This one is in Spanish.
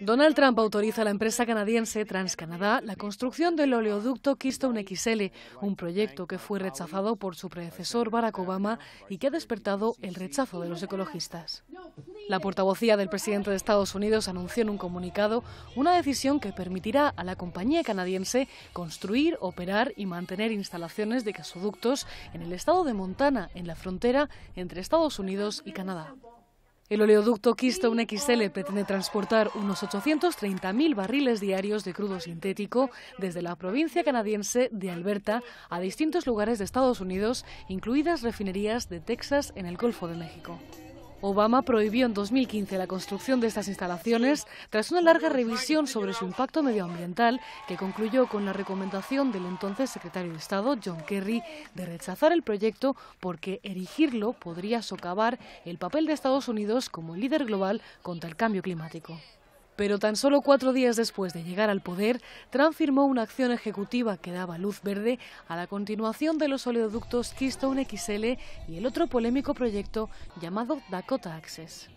Donald Trump autoriza a la empresa canadiense TransCanada la construcción del oleoducto Keystone XL, un proyecto que fue rechazado por su predecesor Barack Obama y que ha despertado el rechazo de los ecologistas. La portavocía del presidente de Estados Unidos anunció en un comunicado una decisión que permitirá a la compañía canadiense construir, operar y mantener instalaciones de gasoductos en el estado de Montana, en la frontera entre Estados Unidos y Canadá. El oleoducto Keystone XL pretende transportar unos 830.000 barriles diarios de crudo sintético desde la provincia canadiense de Alberta a distintos lugares de Estados Unidos, incluidas refinerías de Texas en el Golfo de México. Obama prohibió en 2015 la construcción de estas instalaciones tras una larga revisión sobre su impacto medioambiental que concluyó con la recomendación del entonces secretario de Estado, John Kerry, de rechazar el proyecto porque erigirlo podría socavar el papel de Estados Unidos como líder global contra el cambio climático. Pero tan solo cuatro días después de llegar al poder, Trump firmó una acción ejecutiva que daba luz verde a la continuación de los oleoductos Keystone XL y el otro polémico proyecto llamado Dakota Access.